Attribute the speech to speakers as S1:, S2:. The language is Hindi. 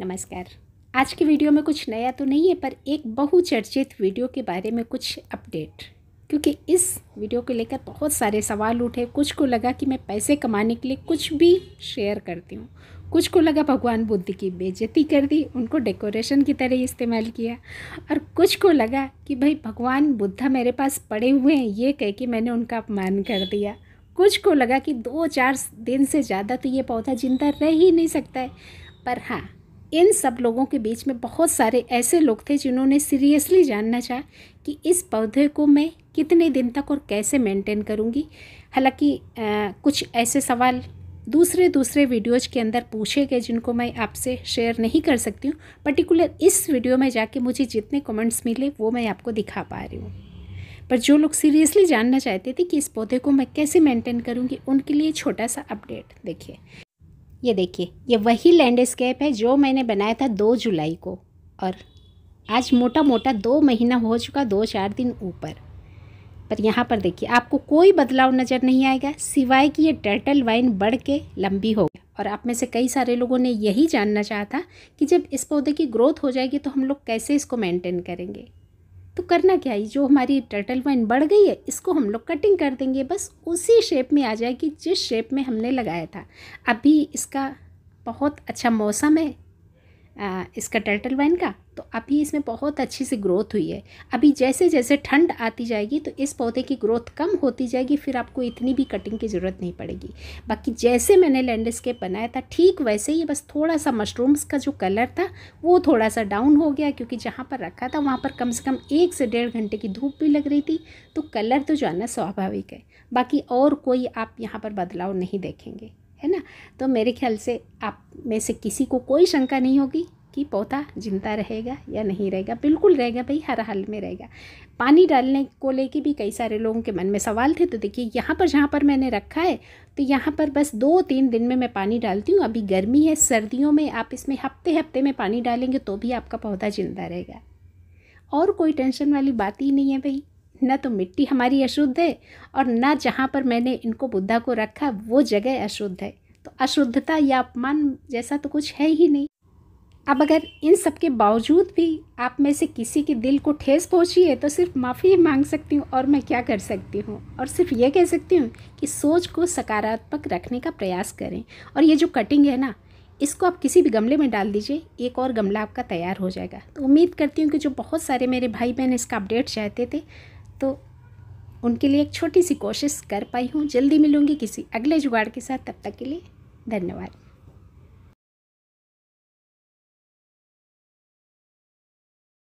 S1: नमस्कार आज की वीडियो में कुछ नया तो नहीं है पर एक बहुचर्चित वीडियो के बारे में कुछ अपडेट क्योंकि इस वीडियो को लेकर बहुत सारे सवाल उठे कुछ को लगा कि मैं पैसे कमाने के लिए कुछ भी शेयर करती हूँ कुछ को लगा भगवान बुद्ध की बेजती कर दी उनको डेकोरेशन की तरह इस्तेमाल किया और कुछ को लगा कि भाई भगवान बुद्धा मेरे पास पड़े हुए हैं ये कह के मैंने उनका अपमान कर दिया कुछ को लगा कि दो चार दिन से ज़्यादा तो ये पौधा जिंदा रह ही नहीं सकता है पर हाँ इन सब लोगों के बीच में बहुत सारे ऐसे लोग थे जिन्होंने सीरियसली जानना चाहा कि इस पौधे को मैं कितने दिन तक और कैसे मेंटेन करूँगी हालांकि कुछ ऐसे सवाल दूसरे दूसरे वीडियोज के अंदर पूछे गए जिनको मैं आपसे शेयर नहीं कर सकती हूँ पर्टिकुलर इस वीडियो में जाके मुझे जितने कमेंट्स मिले वो मैं आपको दिखा पा रही हूँ पर जो लोग सीरियसली जानना चाहते थे कि इस पौधे को मैं कैसे मेंटेन करूँगी उनके लिए छोटा सा अपडेट देखिए ये देखिए ये वही लैंडस्केप है जो मैंने बनाया था दो जुलाई को और आज मोटा मोटा दो महीना हो चुका दो चार दिन ऊपर पर यहाँ पर देखिए आपको कोई बदलाव नज़र नहीं आएगा सिवाय कि ये टर्टल वाइन बढ़ के लंबी हो और आप में से कई सारे लोगों ने यही जानना चाहा था कि जब इस पौधे की ग्रोथ हो जाएगी तो हम लोग कैसे इसको मेंटेन करेंगे तो करना क्या है जो हमारी टर्टल वाइन बढ़ गई है इसको हम लोग कटिंग कर देंगे बस उसी शेप में आ जाएगी जिस शेप में हमने लगाया था अभी इसका बहुत अच्छा मौसम है इसका टर्टल वाइन का तो अभी इसमें बहुत अच्छी सी ग्रोथ हुई है अभी जैसे जैसे ठंड आती जाएगी तो इस पौधे की ग्रोथ कम होती जाएगी फिर आपको इतनी भी कटिंग की ज़रूरत नहीं पड़ेगी बाकी जैसे मैंने लैंडस्केप बनाया था ठीक वैसे ही बस थोड़ा सा मशरूम्स का जो कलर था वो थोड़ा सा डाउन हो गया क्योंकि जहाँ पर रखा था वहाँ पर कम से कम एक से डेढ़ घंटे की धूप भी लग रही थी तो कलर तो जाना स्वाभाविक है बाकी और कोई आप यहाँ पर बदलाव नहीं देखेंगे है ना तो मेरे ख्याल से आप में से किसी को कोई शंका नहीं होगी कि पौधा जिंदा रहेगा या नहीं रहेगा बिल्कुल रहेगा भाई हर हाल में रहेगा पानी डालने को लेके भी कई सारे लोगों के मन में सवाल थे तो देखिए यहाँ पर जहाँ पर मैंने रखा है तो यहाँ पर बस दो तीन दिन में मैं पानी डालती हूँ अभी गर्मी है सर्दियों में आप इसमें हफ्ते हफ्ते में पानी डालेंगे तो भी आपका पौधा जिंदा रहेगा और कोई टेंशन वाली बात ही नहीं है भाई न तो मिट्टी हमारी अशुद्ध है और न जहाँ पर मैंने इनको बुद्धा को रखा वो जगह अशुद्ध है तो अशुद्धता या अपमान जैसा तो कुछ है ही नहीं अब अगर इन सब के बावजूद भी आप में से किसी के दिल को ठेस पहुँची है तो सिर्फ माफ़ी मांग सकती हूँ और मैं क्या कर सकती हूँ और सिर्फ ये कह सकती हूँ कि सोच को सकारात्मक रखने का प्रयास करें और ये जो कटिंग है ना इसको आप किसी भी गमले में डाल दीजिए एक और गमला आपका तैयार हो जाएगा तो उम्मीद करती हूँ कि जो बहुत सारे मेरे भाई बहन इसका अपडेट चाहते थे तो उनके लिए एक छोटी सी कोशिश कर पाई हूँ जल्दी मिलूँगी किसी अगले जुगाड़ के साथ तब तक के लिए धन्यवाद